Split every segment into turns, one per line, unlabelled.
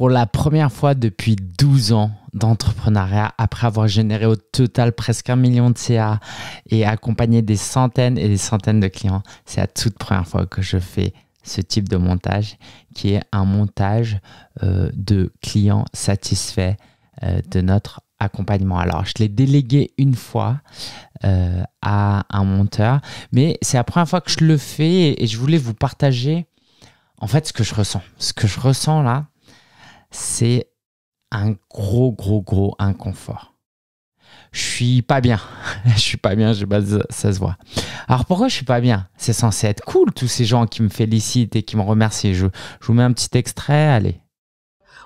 pour la première fois depuis 12 ans d'entrepreneuriat, après avoir généré au total presque un million de CA et accompagné des centaines et des centaines de clients, c'est la toute première fois que je fais ce type de montage, qui est un montage euh, de clients satisfaits euh, de notre accompagnement. Alors, je l'ai délégué une fois euh, à un monteur, mais c'est la première fois que je le fais et je voulais vous partager en fait ce que je ressens. Ce que je ressens là, c'est un gros, gros, gros inconfort. Je suis pas bien. je suis pas bien, ça se voit. Alors pourquoi je suis pas bien C'est censé être cool, tous ces gens qui me félicitent et qui me remercient. Je, vous mets un petit extrait, allez.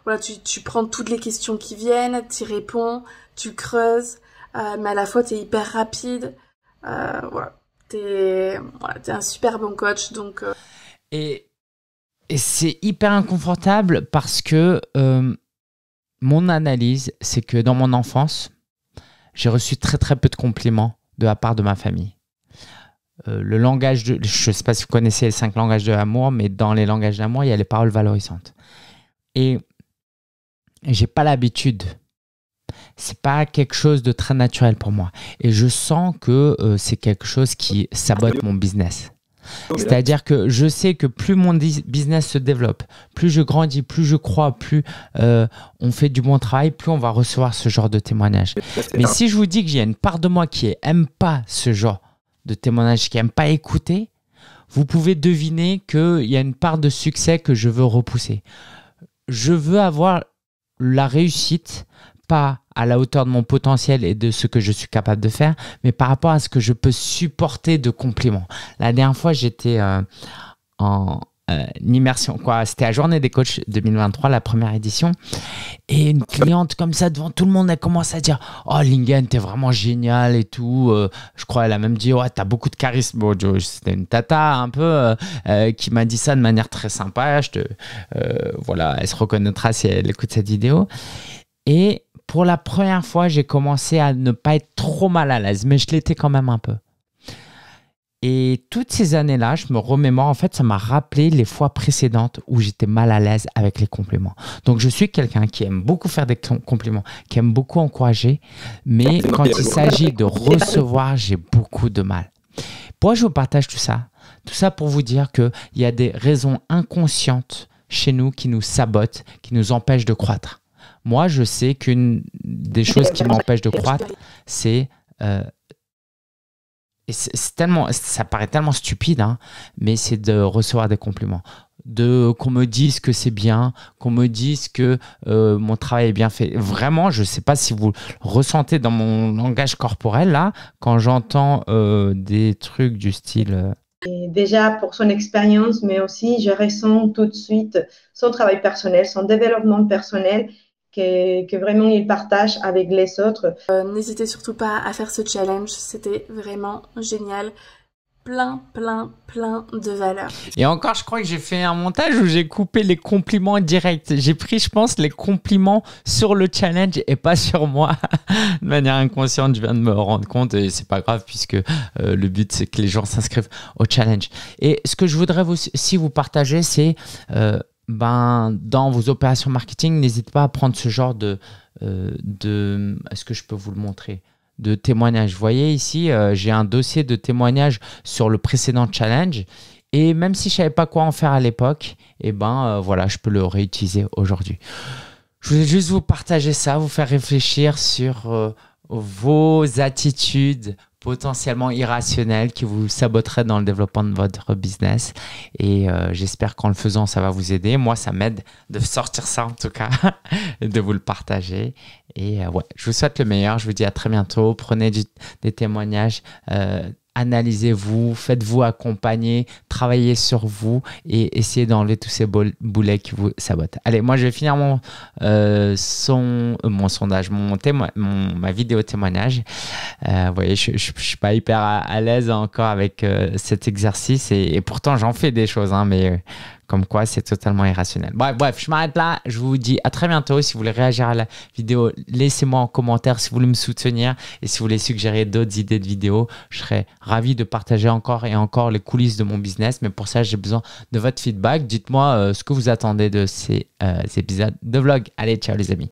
Voilà, tu, tu prends toutes les questions qui viennent, tu réponds, tu creuses, euh, mais à la fois tu es hyper rapide. Euh, tu es, un super bon coach. donc. Euh. Et et c'est hyper inconfortable parce que euh, mon analyse, c'est que dans mon enfance, j'ai reçu très très peu de compliments de la part de ma famille. Euh, le langage je ne sais pas si vous connaissez les cinq langages de l'amour, mais dans les langages d'amour, il y a les paroles valorisantes. Et j'ai pas l'habitude. C'est pas quelque chose de très naturel pour moi. Et je sens que euh, c'est quelque chose qui sabote mon business. C'est-à-dire que je sais que plus mon business se développe, plus je grandis, plus je crois, plus euh, on fait du bon travail, plus on va recevoir ce genre de témoignage. Mais si je vous dis que y a une part de moi qui n'aime pas ce genre de témoignage, qui n'aime pas écouter, vous pouvez deviner qu'il y a une part de succès que je veux repousser. Je veux avoir la réussite pas à la hauteur de mon potentiel et de ce que je suis capable de faire, mais par rapport à ce que je peux supporter de compliments. La dernière fois, j'étais euh, en euh, immersion, quoi. C'était à Journée des Coachs 2023, la première édition. Et une cliente comme ça, devant tout le monde, elle commence à dire Oh, Lingen, t'es vraiment génial et tout. Euh, je crois, elle a même dit Ouais, t'as beaucoup de charisme. Bon, c'était une tata un peu qui m'a dit ça de manière très sympa. Je te, voilà, elle se reconnaîtra si elle écoute cette vidéo. Et pour la première fois, j'ai commencé à ne pas être trop mal à l'aise, mais je l'étais quand même un peu. Et toutes ces années-là, je me remémore, en fait, ça m'a rappelé les fois précédentes où j'étais mal à l'aise avec les compliments. Donc, je suis quelqu'un qui aime beaucoup faire des compliments, qui aime beaucoup encourager, mais quand il s'agit de recevoir, j'ai beaucoup de mal. Pourquoi je vous partage tout ça Tout ça pour vous dire qu'il y a des raisons inconscientes chez nous qui nous sabotent, qui nous empêchent de croître. Moi, je sais qu'une des choses qui m'empêche de croître, euh, c'est c'est tellement, ça paraît tellement stupide, hein, mais c'est de recevoir des compliments, de qu'on me dise que c'est bien, qu'on me dise que euh, mon travail est bien fait. Vraiment, je ne sais pas si vous ressentez dans mon langage corporel là, quand j'entends euh, des trucs du style. déjà pour son expérience, mais aussi je ressens tout de suite son travail personnel, son développement personnel que, vraiment ils partagent avec les autres. Euh, n'hésitez surtout pas à faire ce challenge, c'était vraiment génial plein, plein, plein de valeurs. Et encore, je crois que j'ai fait un montage où j'ai coupé les compliments directs. J'ai pris, je pense, les compliments sur le challenge et pas sur moi. de manière inconsciente, je viens de me rendre compte et c'est pas grave puisque euh, le but c'est que les gens s'inscrivent au challenge. Et ce que je voudrais aussi vous partagez, c'est euh, ben, dans vos opérations marketing, n'hésitez pas à prendre ce genre de... Euh, de Est-ce que je peux vous le montrer de témoignages. Vous voyez ici, euh, j'ai un dossier de témoignages sur le précédent challenge. Et même si je ne savais pas quoi en faire à l'époque, et eh ben euh, voilà, je peux le réutiliser aujourd'hui. Je voulais juste vous partager ça, vous faire réfléchir sur vos attitudes, potentiellement irrationnel qui vous saboterait dans le développement de votre business. Et euh, j'espère qu'en le faisant, ça va vous aider. Moi, ça m'aide de sortir ça en tout cas, de vous le partager. Et euh, ouais, je vous souhaite le meilleur. Je vous dis à très bientôt. Prenez des témoignages. Euh, analysez-vous, faites-vous accompagner, travaillez sur vous et essayez d'enlever tous ces boulets qui vous sabotent. Allez, moi je vais finir mon, euh, euh, sondage, mon, témo ma vidéo témoignage. Euh, vous voyez, je ne suis pas hyper à, l'aise encore avec cet exercice et, et pourtant j'en fais des choses, hein, mais comme quoi, c'est totalement irrationnel. Bref, bref, je m'arrête là. Je vous dis à très bientôt. Si vous voulez réagir à la vidéo, laissez-moi en commentaire si vous voulez me soutenir et si vous voulez suggérer d'autres idées de vidéos. Je serais ravi de partager encore et encore les coulisses de mon business. Mais pour ça, j'ai besoin de votre feedback. Dites-moi euh, ce que vous attendez de euh, ces épisodes de vlog. Allez, ciao les amis.